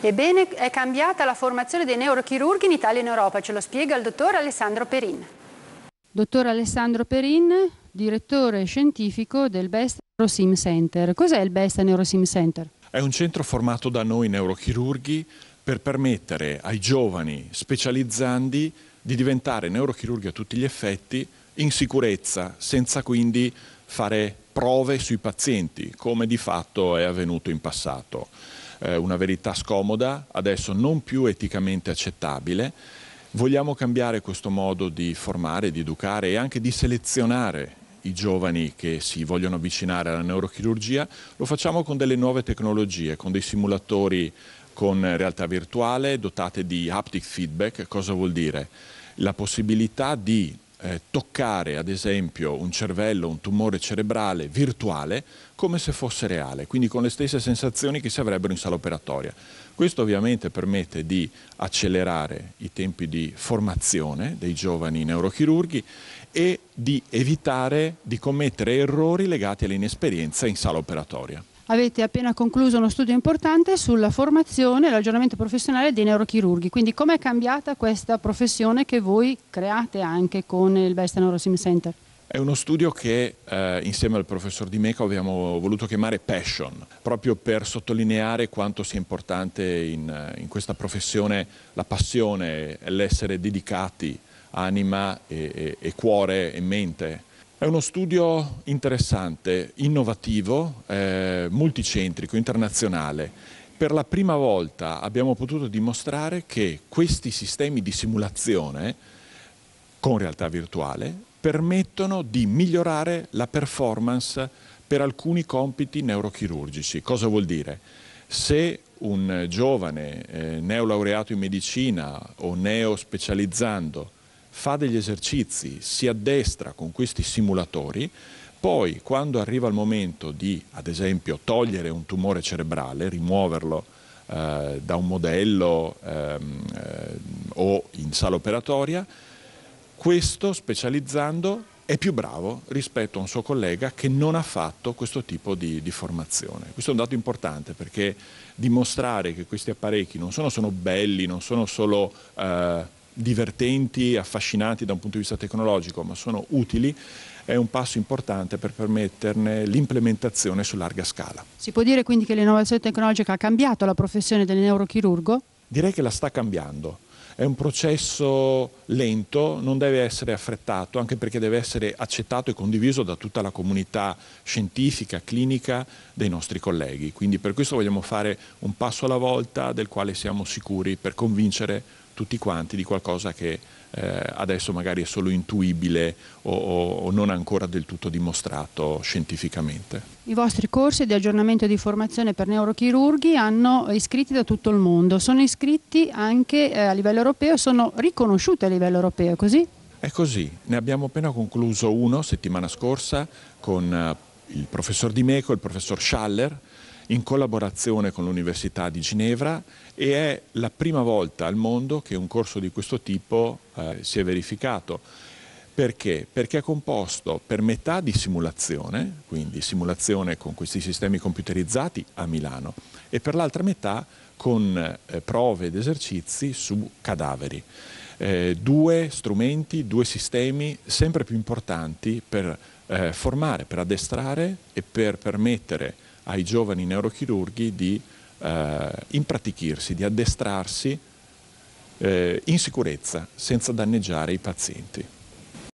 Ebbene, è cambiata la formazione dei neurochirurghi in Italia e in Europa, ce lo spiega il dottor Alessandro Perin. Dottor Alessandro Perin, direttore scientifico del BEST Neurosim Center. Cos'è il BEST Neurosim Center? È un centro formato da noi neurochirurghi per permettere ai giovani specializzandi di diventare neurochirurghi a tutti gli effetti in sicurezza, senza quindi fare prove sui pazienti, come di fatto è avvenuto in passato eh, una verità scomoda, adesso non più eticamente accettabile. Vogliamo cambiare questo modo di formare, di educare e anche di selezionare i giovani che si vogliono avvicinare alla neurochirurgia, lo facciamo con delle nuove tecnologie, con dei simulatori con realtà virtuale dotate di haptic feedback. Cosa vuol dire? La possibilità di eh, toccare ad esempio un cervello, un tumore cerebrale virtuale come se fosse reale, quindi con le stesse sensazioni che si avrebbero in sala operatoria. Questo ovviamente permette di accelerare i tempi di formazione dei giovani neurochirurghi e di evitare di commettere errori legati all'inesperienza in sala operatoria avete appena concluso uno studio importante sulla formazione e l'aggiornamento professionale dei neurochirurghi, quindi com'è cambiata questa professione che voi create anche con il Best Neurosim Center? È uno studio che eh, insieme al professor Di Meco abbiamo voluto chiamare Passion, proprio per sottolineare quanto sia importante in, in questa professione la passione, l'essere dedicati anima e, e, e cuore e mente è uno studio interessante, innovativo, eh, multicentrico, internazionale. Per la prima volta abbiamo potuto dimostrare che questi sistemi di simulazione con realtà virtuale permettono di migliorare la performance per alcuni compiti neurochirurgici. Cosa vuol dire? Se un giovane eh, neolaureato in medicina o neospecializzando fa degli esercizi, si addestra con questi simulatori, poi quando arriva il momento di, ad esempio, togliere un tumore cerebrale, rimuoverlo eh, da un modello ehm, eh, o in sala operatoria, questo specializzando è più bravo rispetto a un suo collega che non ha fatto questo tipo di, di, formazione. Questo è un dato importante perché dimostrare che questi apparecchi non sono, sono belli, non sono solo eh, divertenti, affascinanti da un punto di vista tecnologico, ma sono utili, è un passo importante per permetterne l'implementazione su larga scala. Si può dire quindi che l'innovazione tecnologica ha cambiato la professione del neurochirurgo? Direi che la sta cambiando. È un processo lento, non deve essere affrettato, anche perché deve essere accettato e condiviso da tutta la comunità scientifica, clinica dei nostri colleghi. Quindi per questo vogliamo fare un passo alla volta del quale siamo sicuri per convincere tutti quanti di qualcosa che eh, adesso magari è solo intuibile o, o, o, non ancora del tutto dimostrato scientificamente. I vostri corsi di aggiornamento e di formazione per neurochirurghi hanno iscritti da tutto il mondo, sono iscritti anche eh, a livello europeo, sono riconosciuti a livello europeo, è così? È così, ne abbiamo appena concluso uno settimana scorsa con eh, il professor Di Meco e il professor Schaller, in collaborazione con l'Università di Ginevra e è la prima volta al mondo che un corso di questo tipo eh, si è verificato. Perché? Perché è composto per metà di simulazione, quindi simulazione con questi sistemi computerizzati a Milano, e per l'altra metà con eh, prove ed esercizi su cadaveri. Eh, due strumenti, due sistemi sempre più importanti per eh, formare, per addestrare e per permettere ai giovani neurochirurghi di eh, impratichirsi, di addestrarsi eh, in sicurezza senza danneggiare i pazienti.